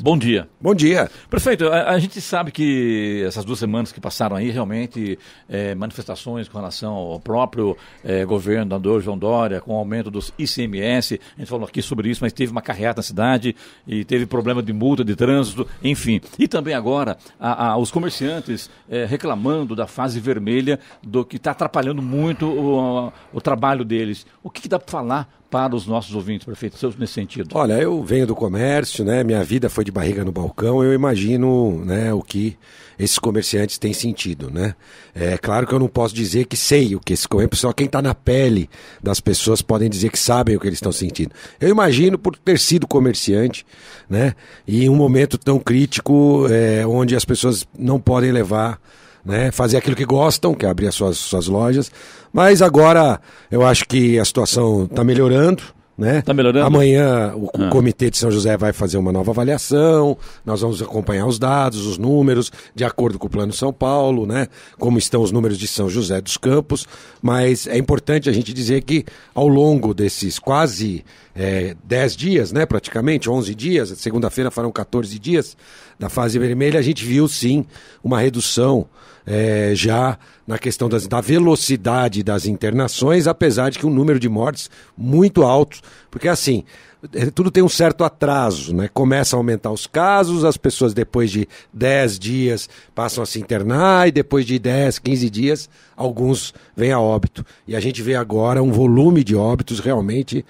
Bom dia. Bom dia. Prefeito, a, a, gente sabe que essas duas semanas que passaram aí, realmente, é, manifestações com relação ao próprio é, governo andor João Dória, com o aumento dos ICMS, a gente falou aqui sobre isso, mas teve uma carreata na cidade e teve problema de multa, de trânsito, enfim. E também agora, a, a, os comerciantes é, reclamando da fase vermelha, do que está atrapalhando muito o, o, trabalho deles. O que, que dá para falar para os nossos ouvintes, prefeito, seus nesse sentido? Olha, eu venho do comércio, né? Minha vida foi de barriga no balcão. Eu imagino, né, o que esses comerciantes têm sentido, né? É claro que eu não posso dizer que sei o que esse comerciantes. só quem está na pele das pessoas podem dizer que sabem o que eles estão sentindo. Eu imagino por ter sido comerciante, né? E em um momento tão crítico, é, onde as pessoas não podem levar né, fazer aquilo que gostam, que é abrir as suas, suas lojas. Mas agora eu acho que a situação está melhorando. Né? Tá melhorando? Amanhã o, ah. Comitê de São José vai fazer uma nova avaliação, nós vamos acompanhar os dados, os números, de acordo com o Plano São Paulo, né? Como estão os números de São José dos Campos, mas é importante a gente dizer que ao longo desses quase é, 10 dias, né, praticamente, 11 dias, segunda-feira farão 14 dias da fase vermelha, a gente viu sim uma redução é, já na questão das, da velocidade das internações, apesar de que o um número de mortes muito alto, porque assim, é, tudo tem um certo atraso, né? Começa a aumentar os casos, as pessoas depois de 10 dias passam a se internar e depois de 10, 15 dias, alguns vêm a óbito. E a gente vê agora um volume de óbitos realmente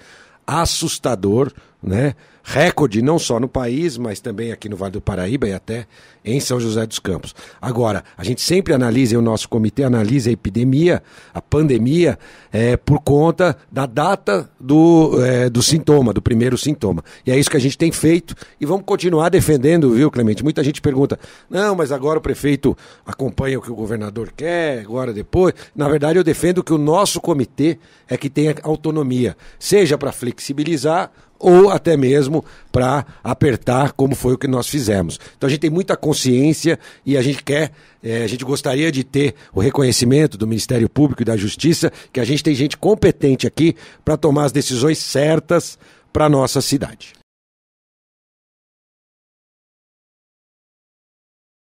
assustador né? Recorde não só no país, mas também aqui no Vale do Paraíba e até em São José dos Campos. Agora, a gente sempre analisa, e o nosso comitê analisa a epidemia, a pandemia, é, por conta da data do, é, do sintoma, do primeiro sintoma. E é isso que a gente tem feito e vamos continuar defendendo, viu, Clemente? Muita gente pergunta: não, mas agora o prefeito acompanha o que o governador quer, agora depois. Na verdade, eu defendo que o nosso comitê é que tenha autonomia, seja para flexibilizar ou até mesmo para apertar, como foi o que nós fizemos. Então a gente tem muita consciência e a gente quer, é, a gente gostaria de ter o reconhecimento do Ministério Público e da Justiça que a gente tem gente competente aqui para tomar as decisões certas para nossa cidade.